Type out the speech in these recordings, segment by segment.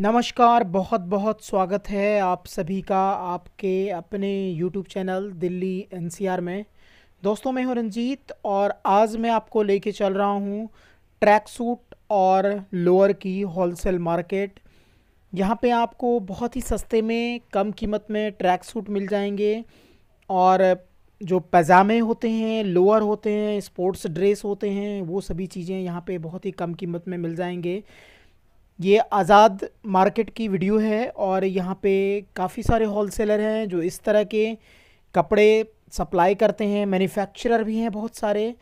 नमस्कार बहुत बहुत स्वागत है आप सभी का आपके अपने YouTube चैनल दिल्ली एन में दोस्तों मैं हूं रंजीत और आज मैं आपको लेके चल रहा हूं ट्रैक सूट और लोअर की होलसेल मार्केट यहां पे आपको बहुत ही सस्ते में कम कीमत में ट्रैक सूट मिल जाएंगे और जो पैजामे होते हैं लोअर होते हैं स्पोर्ट्स ड्रेस होते हैं वो सभी चीज़ें यहाँ पर बहुत ही कम कीमत में मिल जाएंगे ये आज़ाद मार्केट की वीडियो है और यहाँ पे काफ़ी सारे होल सेलर हैं जो इस तरह के कपड़े सप्लाई करते हैं मैन्युफैक्चरर भी हैं बहुत सारे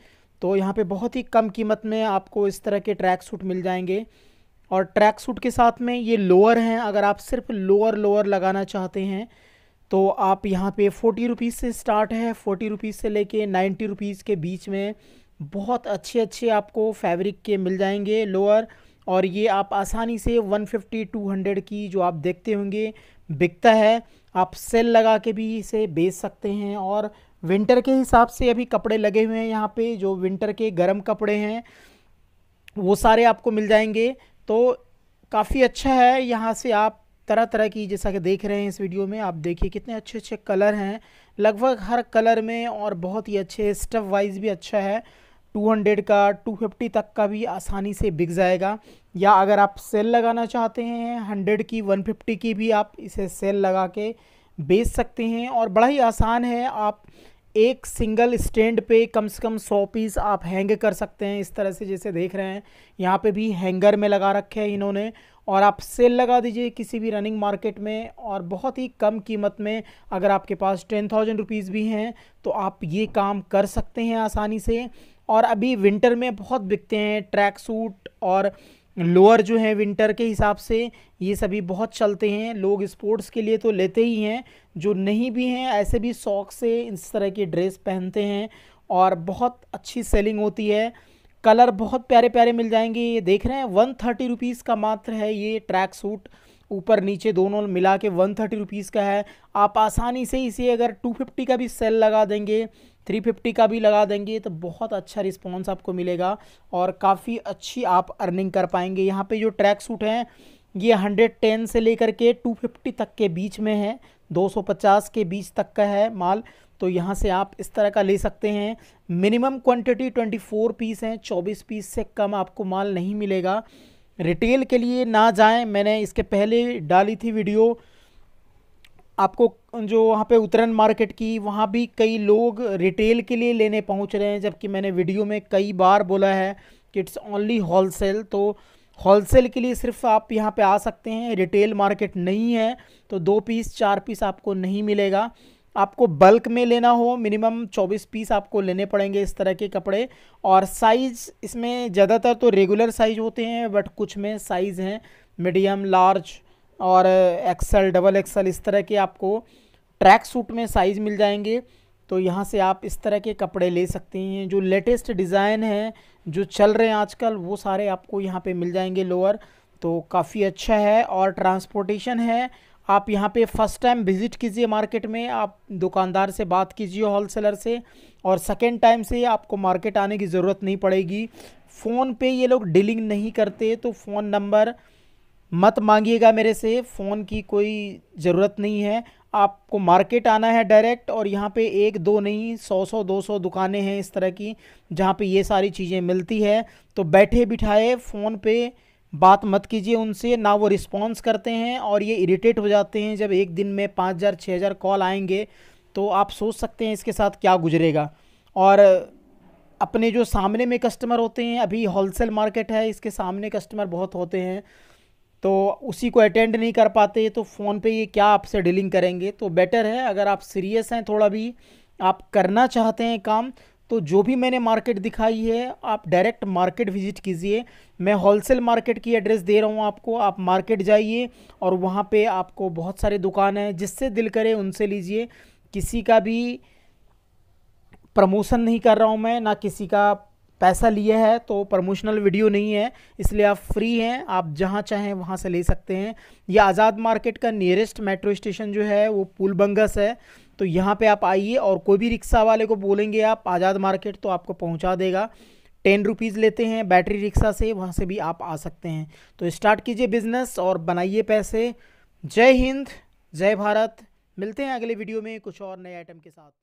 तो यहाँ पे बहुत ही कम कीमत में आपको इस तरह के ट्रैक सूट मिल जाएंगे और ट्रैक सूट के साथ में ये लोअर हैं अगर आप सिर्फ लोअर लोअर लगाना चाहते हैं तो आप यहाँ पे फोर्टी रुपीज़ से स्टार्ट है फोर्टी रुपीज़ से लेके नाइन्टी रुपीज़ के बीच में बहुत अच्छे अच्छे आपको फैब्रिक के मिल जाएंगे लोअर और ये आप आसानी से 150 200 की जो आप देखते होंगे बिकता है आप सेल लगा के भी इसे बेच सकते हैं और विंटर के हिसाब से अभी कपड़े लगे हुए हैं यहाँ पे जो विंटर के गर्म कपड़े हैं वो सारे आपको मिल जाएंगे तो काफ़ी अच्छा है यहाँ से आप तरह तरह की जैसा कि देख रहे हैं इस वीडियो में आप देखिए कितने अच्छे अच्छे कलर हैं लगभग हर कलर में और बहुत ही अच्छे स्टफ वाइज भी अच्छा है 200 का 250 तक का भी आसानी से बिक जाएगा या अगर आप सेल लगाना चाहते हैं 100 की 150 की भी आप इसे सेल लगा के बेच सकते हैं और बड़ा ही आसान है आप एक सिंगल स्टैंड पे कम से कम सौ पीस आप हैंग कर सकते हैं इस तरह से जैसे देख रहे हैं यहाँ पे भी हैंगर में लगा रखे हैं इन्होंने और आप सेल लगा दीजिए किसी भी रनिंग मार्केट में और बहुत ही कम कीमत में अगर आपके पास टेन थाउजेंड रुपीज़ भी हैं तो आप ये काम कर सकते हैं आसानी से और अभी विंटर में बहुत बिकते हैं ट्रैक सूट और लोअर जो है विंटर के हिसाब से ये सभी बहुत चलते हैं लोग स्पोर्ट्स के लिए तो लेते ही हैं जो नहीं भी हैं ऐसे भी शौक से इस तरह की ड्रेस पहनते हैं और बहुत अच्छी सेलिंग होती है कलर बहुत प्यारे प्यारे मिल जाएंगे ये देख रहे हैं वन थर्टी रुपीज़ का मात्र है ये ट्रैक सूट ऊपर नीचे दोनों मिला के वन थर्टी रुपीज़ का है आप आसानी से इसे अगर टू फिफ्टी का भी सेल लगा देंगे 350 का भी लगा देंगे तो बहुत अच्छा रिस्पॉन्स आपको मिलेगा और काफ़ी अच्छी आप अर्निंग कर पाएंगे यहाँ पे जो ट्रैक सूट हैं ये 110 से लेकर के 250 तक के बीच में है 250 के बीच तक का है माल तो यहाँ से आप इस तरह का ले सकते हैं मिनिमम क्वांटिटी 24 पीस हैं 24 पीस से कम आपको माल नहीं मिलेगा रिटेल के लिए ना जाएँ मैंने इसके पहले डाली थी वीडियो आपको जो वहाँ पे उतरन मार्केट की वहाँ भी कई लोग रिटेल के लिए लेने पहुँच रहे हैं जबकि मैंने वीडियो में कई बार बोला है कि इट्स ओनली होलसेल तो होलसेल के लिए सिर्फ आप यहाँ पे आ सकते हैं रिटेल मार्केट नहीं है तो दो पीस चार पीस आपको नहीं मिलेगा आपको बल्क में लेना हो मिनिमम 24 पीस आपको लेने पड़ेंगे इस तरह के कपड़े और साइज़ इसमें ज़्यादातर तो रेगुलर साइज़ होते हैं बट कुछ में साइज़ हैं मीडियम लार्ज और एक्सल डबल एक्सल इस तरह के आपको ट्रैक सूट में साइज़ मिल जाएंगे तो यहाँ से आप इस तरह के कपड़े ले सकते हैं जो लेटेस्ट डिज़ाइन हैं जो चल रहे हैं आजकल वो सारे आपको यहाँ पे मिल जाएंगे लोअर तो काफ़ी अच्छा है और ट्रांसपोर्टेशन है आप यहाँ पे फर्स्ट टाइम विज़िट कीजिए मार्केट में आप दुकानदार से बात कीजिए होलसेलर से और सेकेंड टाइम से आपको मार्केट आने की ज़रूरत नहीं पड़ेगी फ़ोन पे ये लोग डीलिंग नहीं करते तो फ़ोन नंबर मत मांगिएगा मेरे से फ़ोन की कोई ज़रूरत नहीं है आपको मार्केट आना है डायरेक्ट और यहाँ पे एक दो नहीं सौ सौ दो सौ दुकानें हैं इस तरह की जहाँ पे ये सारी चीज़ें मिलती है तो बैठे बिठाए फ़ोन पे बात मत कीजिए उनसे ना वो रिस्पॉन्स करते हैं और ये इरीटेट हो जाते हैं जब एक दिन में पाँच हज़ार छः हज़ार कॉल आएंगे तो आप सोच सकते हैं इसके साथ क्या गुजरेगा और अपने जो सामने में कस्टमर होते हैं अभी होलसेल मार्केट है इसके सामने कस्टमर बहुत होते हैं तो उसी को अटेंड नहीं कर पाते तो फ़ोन पे ये क्या आपसे डीलिंग करेंगे तो बेटर है अगर आप सीरियस हैं थोड़ा भी आप करना चाहते हैं काम तो जो भी मैंने मार्केट दिखाई है आप डायरेक्ट मार्केट विजिट कीजिए मैं होलसेल मार्केट की एड्रेस दे रहा हूँ आपको आप मार्केट जाइए और वहाँ पे आपको बहुत सारे दुकान हैं जिससे दिल करे उनसे लीजिए किसी का भी प्रमोशन नहीं कर रहा हूँ मैं ना किसी का पैसा लिया है तो प्रमोशनल वीडियो नहीं है इसलिए आप फ्री हैं आप जहाँ चाहें वहाँ से ले सकते हैं ये आज़ाद मार्केट का नियरेस्ट मेट्रो स्टेशन जो है वो पुलबंगस है तो यहाँ पे आप आइए और कोई भी रिक्शा वाले को बोलेंगे आप आज़ाद मार्केट तो आपको पहुँचा देगा टेन रुपीज़ लेते हैं बैटरी रिक्शा से वहाँ से भी आप आ सकते हैं तो स्टार्ट कीजिए बिज़नेस और बनाइए पैसे जय हिंद जय भारत मिलते हैं अगले वीडियो में कुछ और नए आइटम के साथ